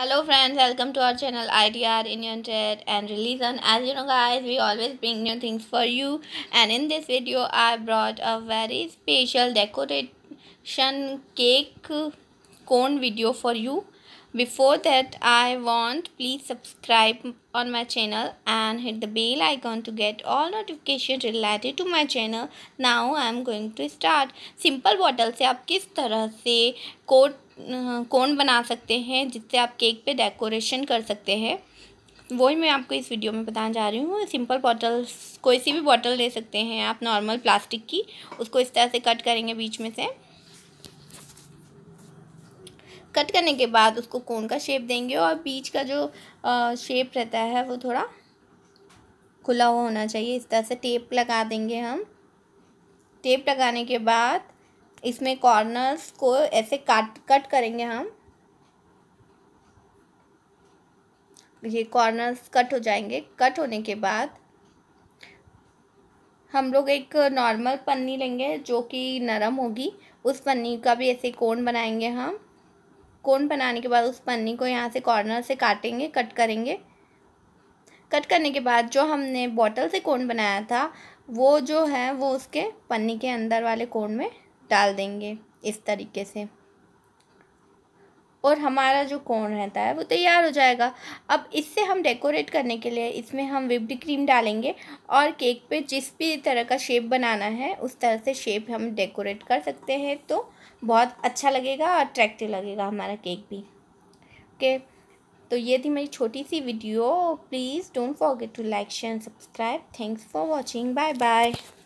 hello friends welcome to our channel I D IDR Indian टेट and religion as you know guys we always bring new things for you and in this video I brought a very special decoration cake cone video for you before that I want please subscribe on my channel and hit the bell icon to get all notification related to my channel now I am going to start simple bottle से आप किस तरह से coat कोन बना सकते हैं जिससे आप केक पे डेकोरेशन कर सकते हैं वही मैं आपको इस वीडियो में बताना चाह रही हूँ सिंपल बॉटल्स कोई सी भी बॉटल ले सकते हैं आप नॉर्मल प्लास्टिक की उसको इस तरह से कट करेंगे बीच में से कट करने के बाद उसको कोन का शेप देंगे और बीच का जो आ, शेप रहता है वो थोड़ा खुला हुआ होना चाहिए इस तरह से टेप लगा देंगे हम टेप लगाने के बाद इसमें कॉर्नर्स को ऐसे काट कट करेंगे हम ये कॉर्नर्स कट हो जाएंगे कट होने के बाद हम लोग एक नॉर्मल पन्नी लेंगे जो कि नरम होगी उस पन्नी का भी ऐसे कोण बनाएंगे हम कोण बनाने के बाद उस पन्नी को यहाँ से कॉर्नर से काटेंगे कट करेंगे कट करने के बाद जो हमने बॉटल से कोण बनाया था वो जो है वो उसके पन्नी के अंदर वाले कोण में डाल देंगे इस तरीके से और हमारा जो कोन रहता है वो तैयार हो जाएगा अब इससे हम डेकोरेट करने के लिए इसमें हम विप्ड क्रीम डालेंगे और केक पे जिस भी तरह का शेप बनाना है उस तरह से शेप हम डेकोरेट कर सकते हैं तो बहुत अच्छा लगेगा और अट्रैक्टिव लगेगा हमारा केक भी ओके तो ये थी मेरी छोटी सी video please don't forget to like share and subscribe thanks for watching bye bye